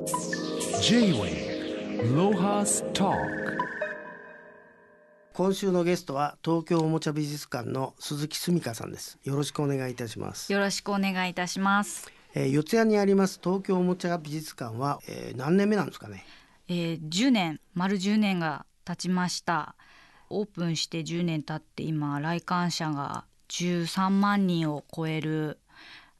今週のゲストは東京おもちゃ美術館の鈴木澄香さんですよろしくお願いいたしますよろしくお願いいたしますえー、四谷にあります東京おもちゃ美術館は、えー、何年目なんですかね、えー、1年丸1年が経ちましたオープンして1年経って今来館者が13万人を超える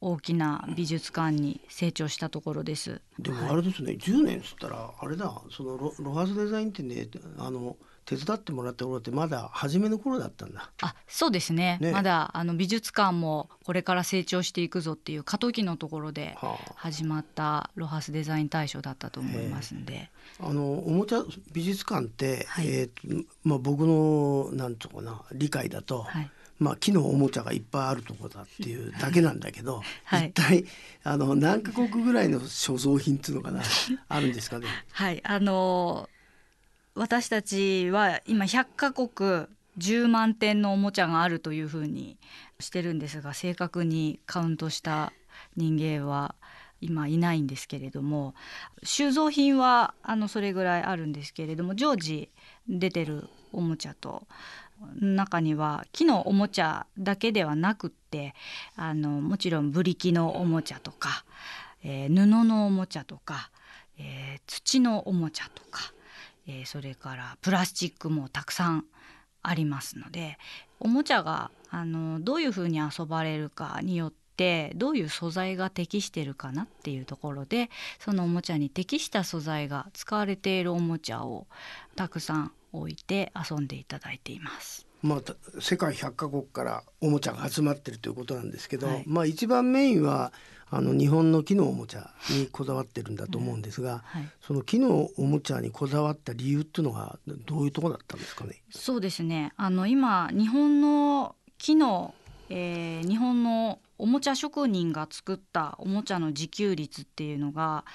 大きな美術館に成長したところです。でもあれですね、はい、10年っつったらあれだそのロロハスデザインってね、あの手伝ってもらった頃ってまだ初めの頃だったんだ。あそうですね、ね、まだあの美術館もこれから成長していくぞっていう過渡期のところで始まったロハスデザイン大賞だったと思いますんで。あのおもちゃ美術館って、はい、えー、まあ、僕のなんとかな理解だと。はいまあ、木のおもちゃがいっぱいあるとこだっていうだけなんだけど、はい、一体あの何カ国ぐらいの所蔵品っていうのかな あるんですかね。はいあのー、私たちは今100カ国10万点のおもちゃがあるというふうにしてるんですが正確にカウントした人間は今いないんですけれども収蔵品はあのそれぐらいあるんですけれども常時出てるおもちゃと中には木のおもちゃだけではなくってあのもちろんブリキのおもちゃとか、えー、布のおもちゃとか、えー、土のおもちゃとか、えー、それからプラスチックもたくさんありますのでおもちゃがあのどういうふうに遊ばれるかによってどういう素材が適してるかなっていうところでそのおもちゃに適した素材が使われているおもちゃをたくさん置いて遊んでいただいています。まあ、世界100カ国からおもちゃが集まってるということなんですけど、はい、まあ、一番メインはあの日本の木のおもちゃにこだわってるんだと思うんですが、うんはい、その木のおもちゃにこだわった理由っていうのがどういうとこだったんですかねそうですねあの今日本の木の、えー、日本のおもちゃ職人が作ったおもちゃの自給率っていうのが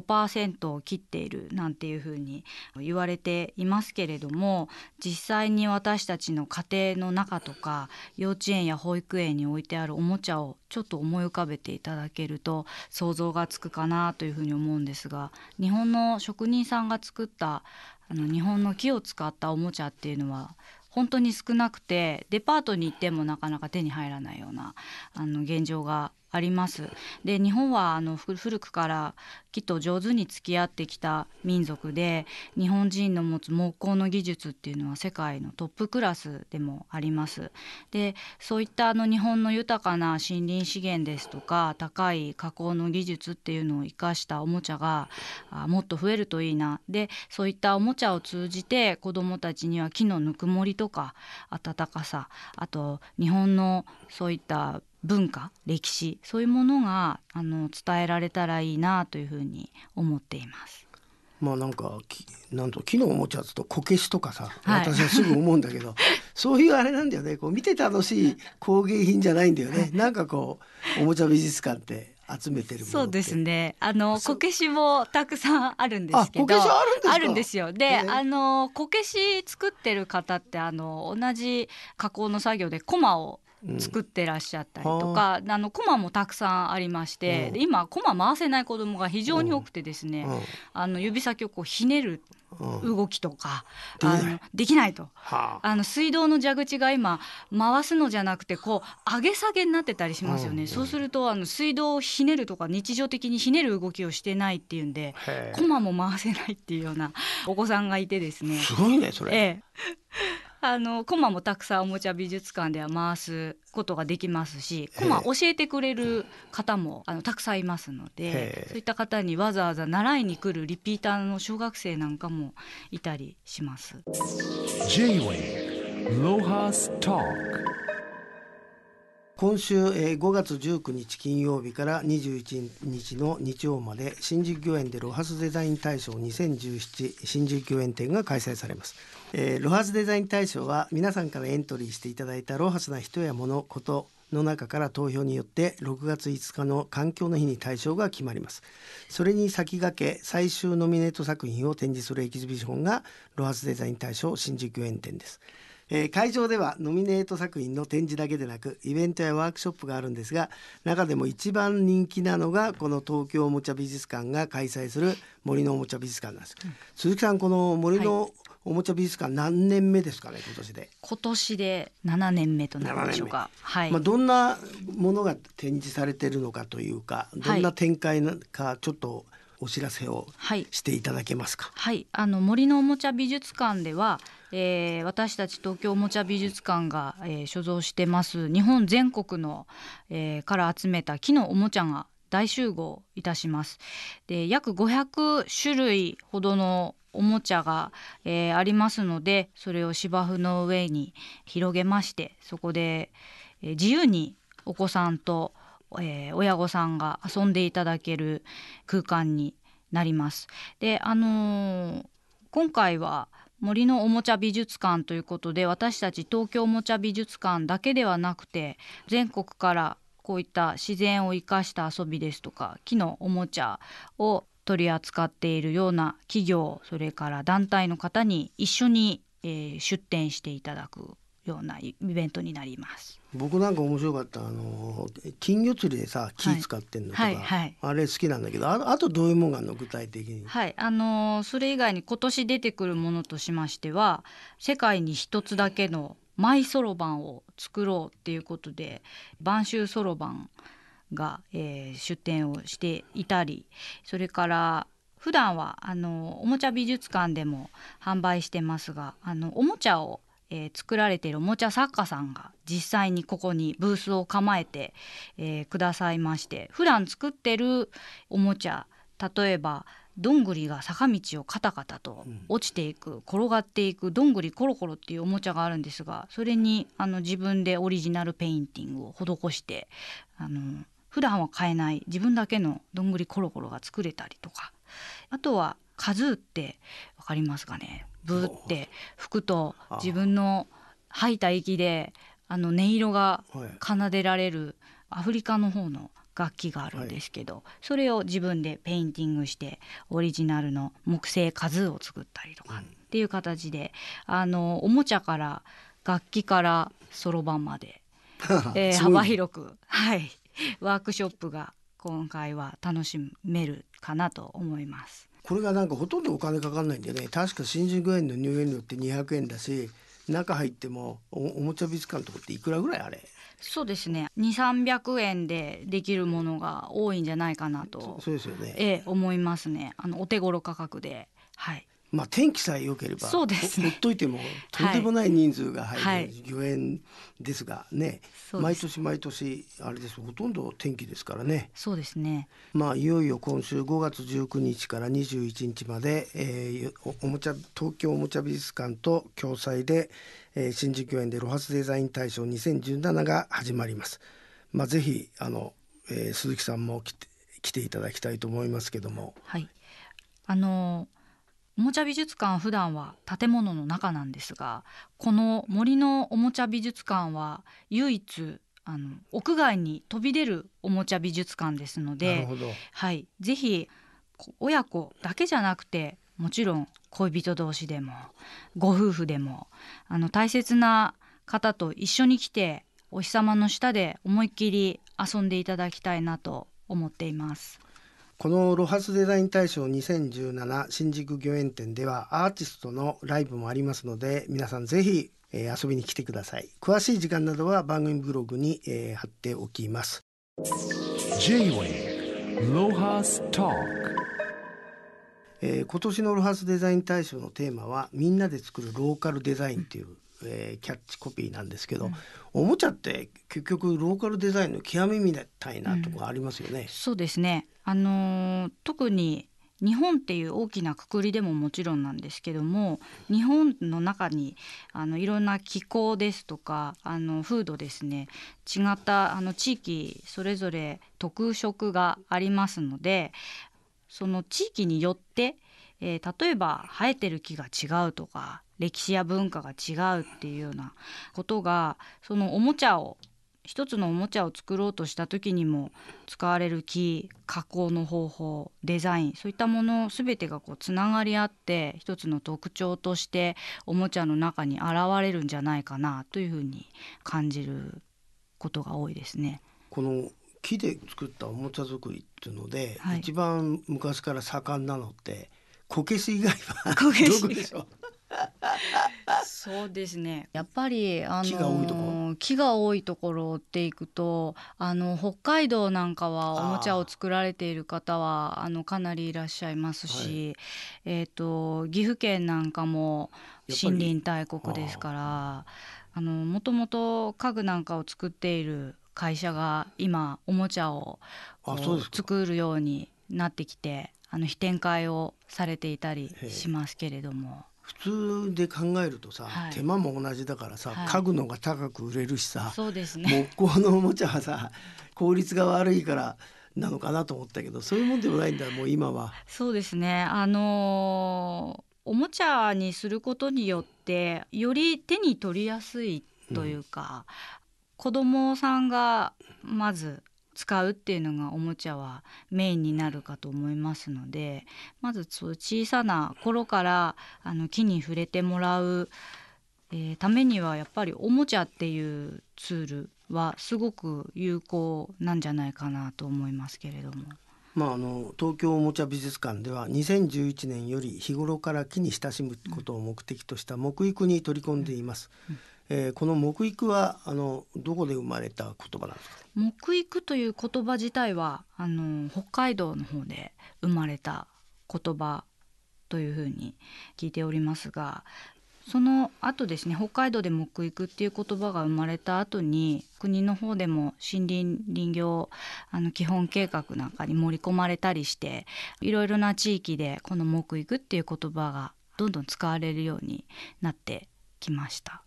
5%を切っているなんていうふうに言われていますけれども実際に私たちの家庭の中とか幼稚園や保育園に置いてあるおもちゃをちょっと思い浮かべていただけると想像がつくかなというふうに思うんですが日本の職人さんが作ったあの日本の木を使ったおもちゃっていうのは本当に少なくてデパートに行ってもなかなか手に入らないようなあの現状があります。で日本はあの古くからきっと上手に付き合ってきた民族で日本人の持つ木工の技術っていうのは世界のトップクラスでもあります。でそういったあの日本の豊かな森林資源ですとか高い加工の技術っていうのを生かしたおもちゃがあもっと増えるといいなでそういったおもちゃを通じて子どもたちには木のぬくもりとか温かさあと日本のそういった文化歴史そういうものがあの伝えられたらいいなというふうに思っています。まあなんかきなんと木のおもちゃだとこけしとかさ、はい、私はすぐ思うんだけど そういうあれなんだよねこう見て楽しい工芸品じゃないんだよねなんかこうおもちゃ美術館って集めてるそうですねあのこけしもたくさんあるんですけどあるんですよで、えー、あのこけし作ってる方ってあの同じ加工の作業でコマを作ってらっしゃったりとか、うん、あのマもたくさんありまして、うん、今回せない子供が非常に多くてですね、うん、あの指先をこうひねる動きとか、あのできないと、はあ、あの水道の蛇口が今回すのじゃなくてこう上げ下げになってたりしますよね、うん、そうするとあの水道をひねるとか日常的にひねる動きをしてないっていうんでコマも回せないっていうようなお子さんがいてですねすごいねそれ、ええあのコマもたくさんおもちゃ美術館では回すことができますしコマ教えてくれる方もあのたくさんいますのでそういった方にわざわざ習いに来るリピーターの小学生なんかもいたりします。J-Way ロハストー今週、えー、5月19日金曜日から21日の日曜まで新宿御苑でロハスデザイン大賞2017新宿御苑展が開催されます、えー、ロハスデザイン大賞は皆さんからエントリーしていただいたロハスな人や物ことの中から投票によって6月5日の環境の日に大賞が決まりますそれに先駆け最終ノミネート作品を展示するエキシビションがロハスデザイン大賞新宿御苑展ですえー、会場ではノミネート作品の展示だけでなくイベントやワークショップがあるんですが中でも一番人気なのがこの東京おもちゃ美術館が開催する森のおもちゃ美術館なんです、うん、鈴木さんこの森のおもちゃ美術館何年目ですかね今年で今年で7年目となるでしょうか、はい、まあ、どんなものが展示されてるのかというかどんな展開かちょっと、お知らせをしていただけますか、はい、はい、あの森のおもちゃ美術館ではえー、私たち東京おもちゃ美術館が、えー、所蔵してます日本全国の、えー、から集めた木のおもちゃが大集合いたします。で約500種類ほどのおもちゃが、えー、ありますのでそれを芝生の上に広げましてそこで、えー、自由にお子さんと、えー、親御さんが遊んでいただける空間になります。であの今回は森のおもちゃ美術館ということで私たち東京おもちゃ美術館だけではなくて全国からこういった自然を生かした遊びですとか木のおもちゃを取り扱っているような企業それから団体の方に一緒に、えー、出展していただくようなイベントになります。僕なんか面白かったあの金魚釣りでさ木使ってんのとか、はいはいはい、あれ好きなんだけどああとどういうもんがあるの具体的に。はいあのー、それ以外に今年出てくるものとしましては世界に一つだけのマイそろばんを作ろうっていうことで晩秋そろばんが、えー、出展をしていたりそれから普段はあのおもちゃ美術館でも販売してますがあのおもちゃをえー、作られているおもちゃ作家さんが実際にここにブースを構えて、えー、くださいまして普段作ってるおもちゃ例えばどんぐりが坂道をカタカタと落ちていく転がっていくどんぐりコロコロっていうおもちゃがあるんですがそれにあの自分でオリジナルペインティングを施してあの普段は買えない自分だけのどんぐりコロコロが作れたりとかあとはカズーって分かりますかねブーって吹くと自分の吐いた息であの音色が奏でられるアフリカの方の楽器があるんですけど、それを自分でペインティングしてオリジナルの木製数を作ったりとかっていう形で、あのおもちゃから楽器からそろばんまで、え幅広く、はい、ワークショップが今回は楽しめるかなと思います。これがなんかほとんどお金かかんないんでね確か新宿園の入園料って200円だし中入ってもおもちゃ美術館とかっていくらぐらいあれそうですね2300円でできるものが多いんじゃないかなとそうですよね、ええ、思いますねあのお手頃価格ではいまあ、天気さえ良ければそうです、ね、ほっといてもとんでもない人数が入る漁園ですがね、はい、毎年毎年あれですほとんど天気ですからねそうですね、まあ、いよいよ今週5月19日から21日まで、えー、おもちゃ東京おもちゃ美術館と共催で、えー、新宿御苑で露発デザイン大賞2017が始まります。まあ、ぜひあの、えー、鈴木さんも来て来ていただきたいと思いますけども。はいあのおもちゃ美術館普段は建物の中なんですがこの森のおもちゃ美術館は唯一あの屋外に飛び出るおもちゃ美術館ですので、はい、ぜひ親子だけじゃなくてもちろん恋人同士でもご夫婦でもあの大切な方と一緒に来てお日様の下で思いっきり遊んでいただきたいなと思っています。このロハスデザイン大賞2017新宿御苑店ではアーティストのライブもありますので皆さんぜひ、え遊びに来てください詳しい時間などは番組ブログに、え貼っておきます j w a ロハスえー、今年のロハスデザイン大賞のテーマはみんなで作るローカルデザインというえー、キャッチコピーなんですけど、うん、おもちゃって結局ローカルデザインの極みみたいなとこありますよね。うん、そうですね、あのー、特に日本っていう大きなくくりでももちろんなんですけども日本の中にあのいろんな気候ですとかあの風土ですね違ったあの地域それぞれ特色がありますのでその地域によってえー、例えば生えてる木が違うとか歴史や文化が違うっていうようなことがそのおもちゃを一つのおもちゃを作ろうとした時にも使われる木加工の方法デザインそういったもの全てがこうつながり合って一つの特徴としておもちゃの中に現れるんじゃないかなというふうに感じることが多いですね。この木で作ったおもちゃ作りっていうので、はい、一番昔から盛んなのってこけし以外は道具でしょ。そうですねやっぱりあの木が多いところ木が多いところっていくとあの北海道なんかはおもちゃを作られている方はあのかなりいらっしゃいますし、はい、えーと、と岐阜県なんかも森林大国ですからあのもともと家具なんかを作っている会社が今おもちゃを作るようになってきてあの非展開をされていたりしますけれども。普通で考えるとさ、はい、手間も同じだからさ、はい、家具のが高く売れるしさ、そうですね、木工のおもちゃはさ効率が悪いからなのかなと思ったけどそういうもんでもないんだもう今は。そうですねあのー、おもちゃにすることによってより手に取りやすいというか、うん、子供さんがまず使うっていうのがおもちゃはメインになるかと思いますのでまずそう小さな頃からあの木に触れてもらう、えー、ためにはやっぱりおもちゃっていうツールはすごく有効なんじゃないかなと思いますけれども。まあ、あの東京おもちゃ美術館では2011年より日頃から木に親しむことを目的とした木育に取り込んでいます。うんうんえー、この木育はあのどこで生まれた言葉なんですか木育という言葉自体はあの北海道の方で生まれた言葉というふうに聞いておりますがその後ですね北海道で木育っていう言葉が生まれた後に国の方でも森林林業あの基本計画なんかに盛り込まれたりしていろいろな地域でこの木育っていう言葉がどんどん使われるようになってきました。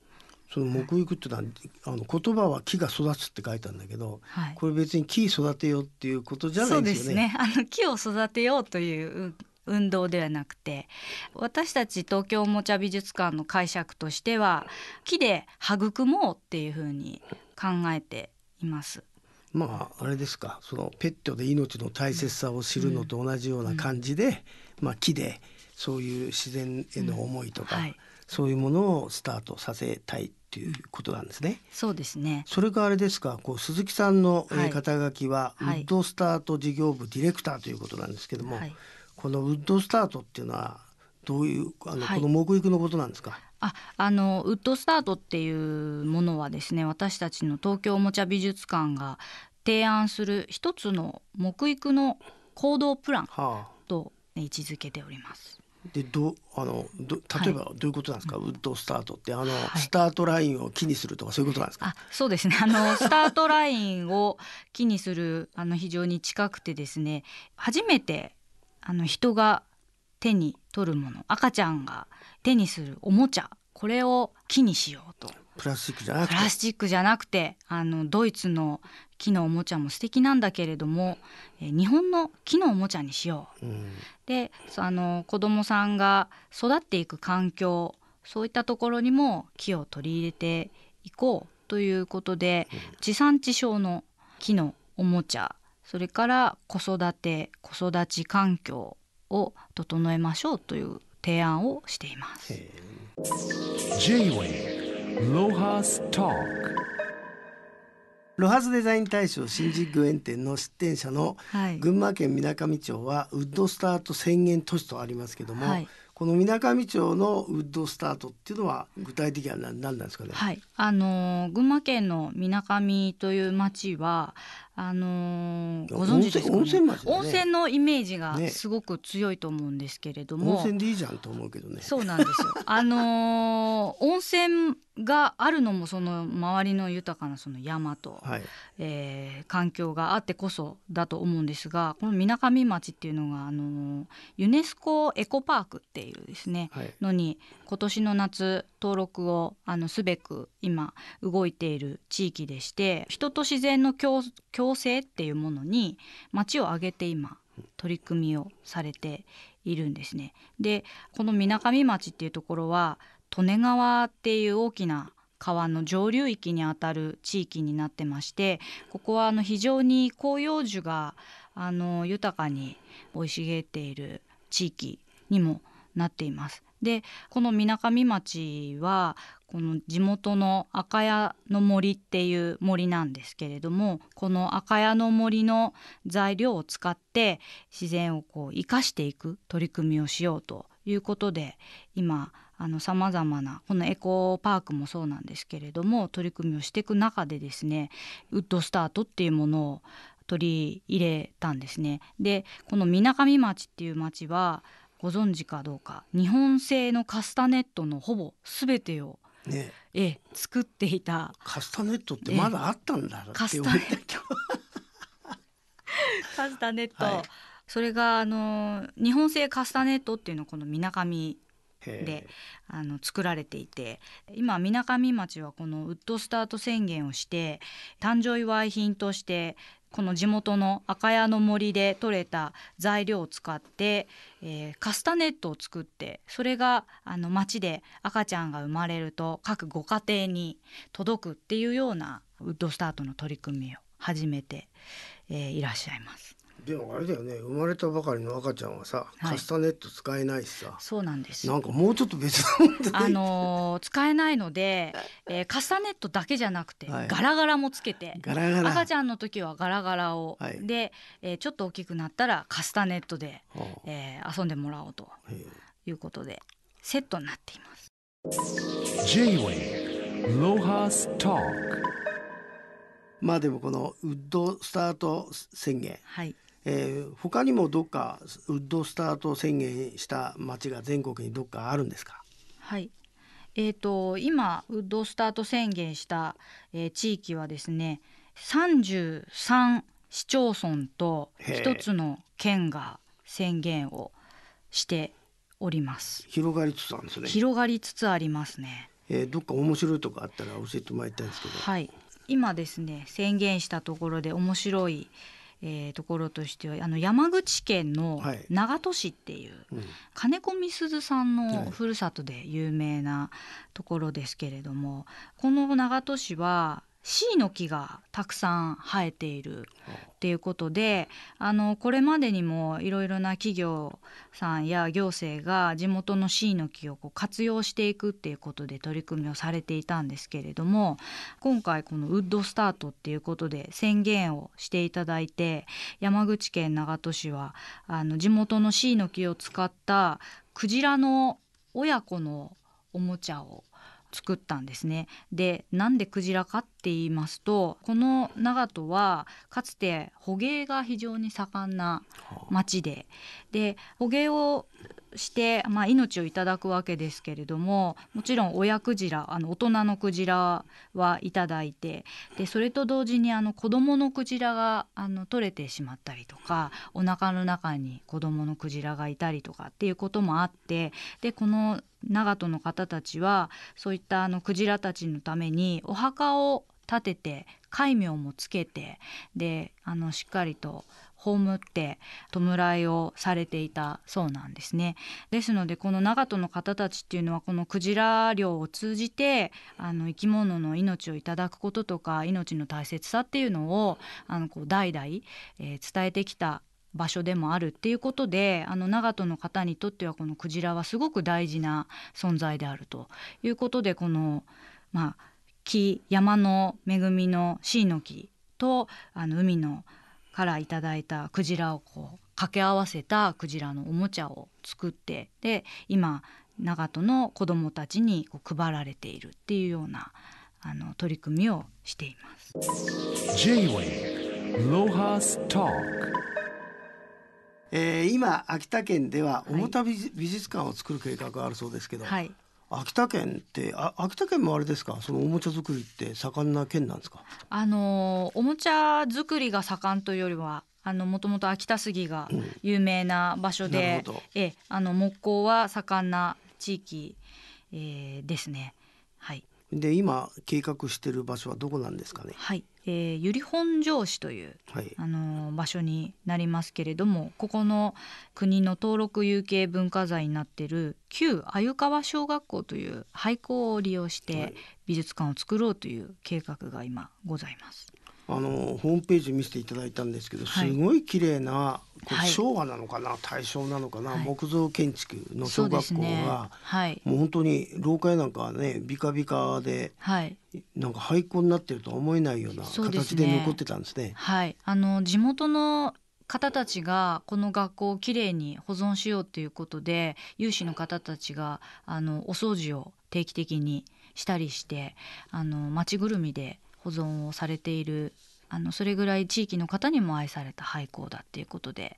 その木育ってのは、あの言葉は木が育つって書いたんだけど、はい、これ別に木育てようっていうことじゃないですよね。そうですね。あの木を育てようという運動ではなくて私たち東京おもちゃ美術館の解釈としては木で育もうっていうふうに考えています。まああれですかそのペットで命の大切さを知るのと同じような感じで、うんうん、まあ、木でそういう自然への思いとか、うんはい、そういうものをスタートさせたいっていうことなんですね。そうですね。それがあれですか、こう鈴木さんの、肩書きはウッドスタート事業部ディレクターということなんですけども、はい、このウッドスタートっていうのはどういうあの、はい、この目育のことなんですか。ああのウッドスタートっていうものはですね私たちの東京おもちゃ美術館が提案する一つの目育の行動プランと位置づけております。はあでどあのど例えばどういうことなんですか、はい、ウッドスタートってあの、はい、スタートラインを木にするとかそういうことなんですかあそうですねあのスタートラインを木にするあの非常に近くてですね初めてあの人が手に取るもの赤ちゃんが手にするおもちゃこれを木にしようとプラスチックじゃなくてプラスチックじゃなくてあのドイツの木のおもちゃも素敵なんだけれども、え日本の木のおもちゃにしよう、うん、であの子どもさんが育っていく環境そういったところにも木を取り入れていこうということで、うん、地産地消の木のおもちゃそれから子育て子育ち環境を整えましょうという提案をしています。j w ロハストークロハスデザイン大賞新宿業園展の出展者の群馬県みなかみ町はウッドスタート宣言都市とありますけども、はい、このみなかみ町のウッドスタートっていうのは具体的には何なんですかね、はい、あの群馬県のみなかみという町はあのー、ご存知ですか、ね、温泉町、ね、温泉のイメージがすごく強いと思うんですけれども、ね、温泉でいいじゃんと思うけどねそうなんですよ あのー、温泉があるのもその周りの豊かなその山と、はい、えー、環境があってこそだと思うんですがこの水上町っていうのが、あのユネスコエコパークっていうですね、はい、のに今年の夏登録をあのすべく今動いている地域でして人と自然の共共生っていうものに町を挙げて今取り組みをされているんですね。でこの水上町っていうところは利根川っていう大きな川の上流域にあたる地域になってましてここはあの非常に広葉樹があの豊かに生い茂っている地域にもなっています。でこのみなかみ町はこの地元の赤屋の森っていう森なんですけれどもこの赤屋の森の材料を使って自然をこう生かしていく取り組みをしようということで今さまざまなこのエコパークもそうなんですけれども取り組みをしていく中でですねウッドスタートっていうものを取り入れたんですね。でこの水上町っていう町はご存知かどうか日本製のカスタネットのほぼ全てを、ね、ええ作っていたカスタネットってまだあったんだってカスタネット カスタネット、はい、それがあの日本製カスタネットっていうのこのみなかみであの作られていて今みなかみ町はこのウッドスタート宣言をして誕生祝い品としてこの地元の赤屋の森で採れた材料を使って、えー、カスタネットを作ってそれがあの町で赤ちゃんが生まれると各ご家庭に届くっていうようなウッドスタートの取り組みを始めて、えー、いらっしゃいます。でもあれだよね生まれたばかりの赤ちゃんはさ、はい、カスタネット使えないしさそうなんですなんかもうちょっと別のあのー、使えないので、えー、カスタネットだけじゃなくて、はい、ガラガラもつけてガラガラ赤ちゃんの時はガラガラを、はい、で、えー、ちょっと大きくなったらカスタネットで、はあ、えー、遊んでもらおうということでセットになっています。ロハストークまあでもこのウッドスタート宣言、はい、えー、他にもどっかウッドスタート宣言した町が全国にどっかあるんですかはいえーと、今ウッドスタート宣言した、えー、地域はですね33市町村と一つの県が宣言をしております広がりつつあるんですね広がりつつありますね、えー、どっか面白いとこあったら教えてもらいたいんですけどはい今ですね宣言したところで面白いえー、ところとしてはあの山口県の長門市っていう、はいうん、金子みすずさんのふるさとで有名なところですけれども、はい、この長門市はシイの木がたくさん生えているっていうことであのこれまでにもいろいろな企業さんや行政が地元のシイの木をこう活用していくっていうことで取り組みをされていたんですけれども今回このウッドスタートっていうことで宣言をしていただいて山口県長門市はあの地元のシイの木を使ったクジラの親子のおもちゃを作ったんですね。でなんでクジラかって言いますとこの長門はかつて捕鯨が非常に盛んな町でで捕鯨をして、まあ、命をいただくわけですけれどももちろん親クジラあの大人のクジラはいただいてでそれと同時にあの子どものクジラがあの取れてしまったりとかお腹の中に子どものクジラがいたりとかっていうこともあってでこの長門の方たちはそういったあのクジラたちのためにお墓を立てて戒名もつけてであのしっかりと葬って弔いをされていたそうなんですね。ですのでこの長門の方たちっていうのはこのクジラ漁を通じてあの生き物の命をいただくこととか命の大切さっていうのをあのこう代々、えー、伝えてきた場所でもあるっていうことであの長門の方にとってはこのクジラはすごく大事な存在であるということでこのまあ木山の恵みの椎の木とあの海のからいただいたクジラをこう掛け合わせたクジラのおもちゃを作ってで今長門の子どもたちにこう配られているっていうようなあの取り組みをしています。えー、今秋田県では表美術館を作る計画があるそうですけど、はい、秋田県ってあ秋田県もあれですかそのおもちゃ作りって盛んな県なんですかあのおもちゃ作りが盛んというよりはあのもともと秋田杉が有名な場所で、うん、えあの木工は盛んな地域、えー、ですね。はい、で今計画している場所はどこなんですかね。はいえー、由利本荘市という、はい、あの場所になりますけれどもここの国の登録有形文化財になってる旧鮎川小学校という廃校を利用して美術館を作ろうという計画が今ございます。あのホームページ見せていただいたんですけど、すごい綺麗なこれ昭和なのかな、大正なのかな、はい、木造建築の小学校が、ねはい、もう本当に廊下なんかねビカビカで、はい、なんか廃校になってるとは思えないような形で残ってたんですね。すねはい、あの地元の方たちがこの学校をきれいに保存しようということで有志の方たちがあのお掃除を定期的にしたりしてあの町ぐるみで保存をされているあのそれぐらい地域の方にも愛された廃校だっていうことで、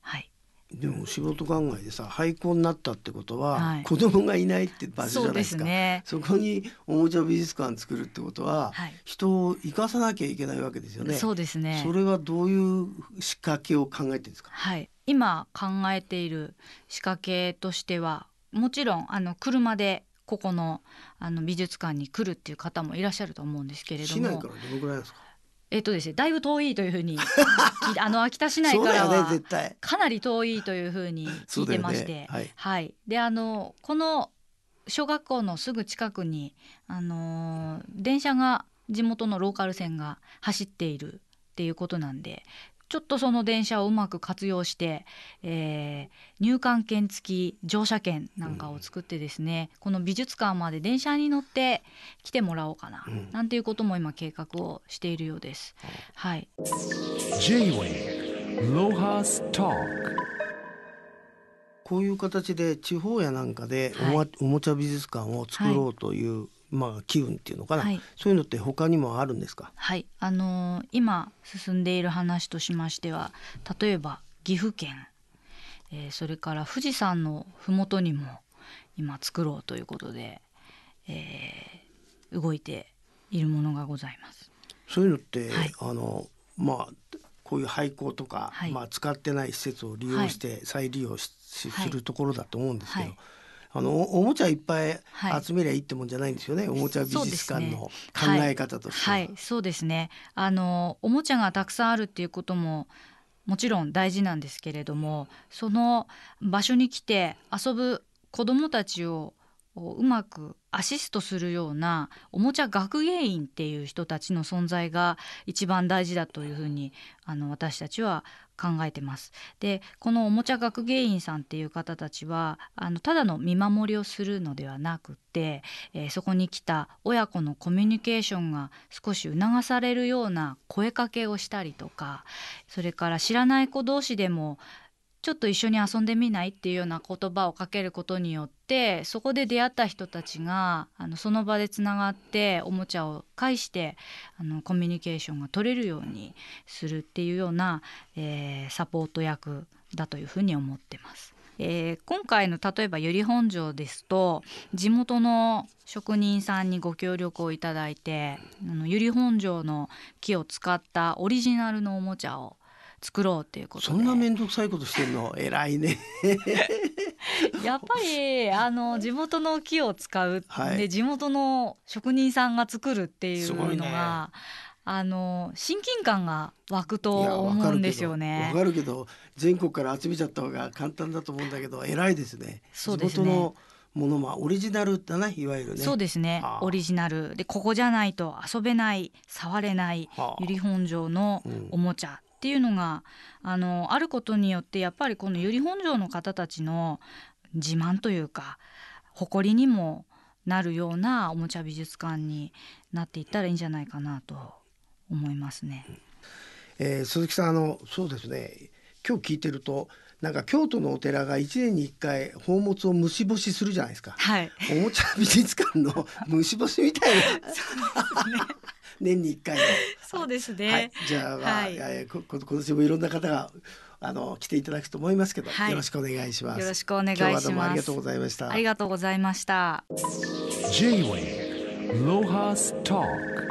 はい、でも仕事考えでさ廃校になったってことは、はい、子供がいないって場所じゃないですか、ね、そこにおもちゃ美術館作るってことは、はい、人を生かさなきゃいけないわけですよねそうですねそれはどういう仕掛けを考えてるんですかはい今考えている仕掛けとしてはもちろんあの車でここのあの美術館に来るっていう方もいらっしゃると思うんですけれども市内からどのぐらいですかえっとですね、だいぶ遠いというふうに あの秋田市内からはかなり遠いというふうに聞いてまして、はい、であのこの小学校のすぐ近くにあの電車が地元のローカル線が走っているっていうことなんでちょっとその電車をうまく活用して、えー、入館券付き乗車券なんかを作ってですね、うん、この美術館まで電車に乗って来てもらおうかな、うん、なんていうことも今計画をしているようです。はい J-Way ロハスターこういう形で地方やなんかでおもはい、おもちゃ美術館を作ろうという、はいまあ、機運っていうのかな、はい、そういうのって他にもあるんですか、はいあのー、今進んでいる話としましては例えば岐阜県、えー、それから富士山の麓にも今作ろうということで、えー、動いているものがございます。そういうのって、はい、あのまあこういう廃校とか、はい、まあ、使ってない施設を利用して再利用し、はい、するところだと思うんですけど、あのおもちゃいっぱい集めりゃいいってもんじゃないんですよね、はい、おもちゃ美術館の考え方として、ね、はい、そうですねあのおもちゃがたくさんあるっていうことももちろん大事なんですけれどもその場所に来て遊ぶ子どもたちをうまくアシストするようなおもちゃ学芸員っていう人たちの存在が一番大事だというふうにあの私たちは考えてます。でこのおもちゃ学芸員さんっていう方たちはあのただの見守りをするのではなくて、えー、そこに来た親子のコミュニケーションが少し促されるような声かけをしたりとかそれから知らない子同士でもちょっと一緒に遊んでみないっていうような言葉をかけることによってそこで出会った人たちがあのその場でつながっておもちゃを介してあのコミュニケーションが取れるようにするっていうような、えー、サポート役だというふうに思ってます。えー、今回の例えば由利本荘ですと地元の職人さんにご協力をいただいて由利本荘の木を使ったオリジナルのおもちゃを作ろうっていうことそんな面倒くさいことしてるの偉いね やっぱりあの地元の木を使う、はい、で地元の職人さんが作るっていうのが、ね、あの親近感が湧くと思うんですよね。わかるけど全国から集めちゃった方が簡単だと思うんだけど偉いですね。そうですね。ものまオリジナルだないわゆるねそうですねオリジナルでここじゃないと遊べない触れない、はあ、本城のおもちゃっていうのがあのあることによってやっぱりこの由利本荘の方たちの自慢というか誇りにもなるようなおもちゃ美術館になっていったらいいんじゃないかなと思いますね。えー、鈴木さんあのそうですね今日聞いてるとなんか京都のお寺が1年に1回宝物を虫干しするじゃないですか、はい、おもちゃ美術館の虫干しみたいなそうですね年に1回の。そうですね、はい、じゃあ、まあはいこ、今年もいろんな方があの来ていただくと思いますけど、はい、よろしくお願いします。よろしくお願いします。ありがとうございました。ありがとうございました。J-Way ロハストーク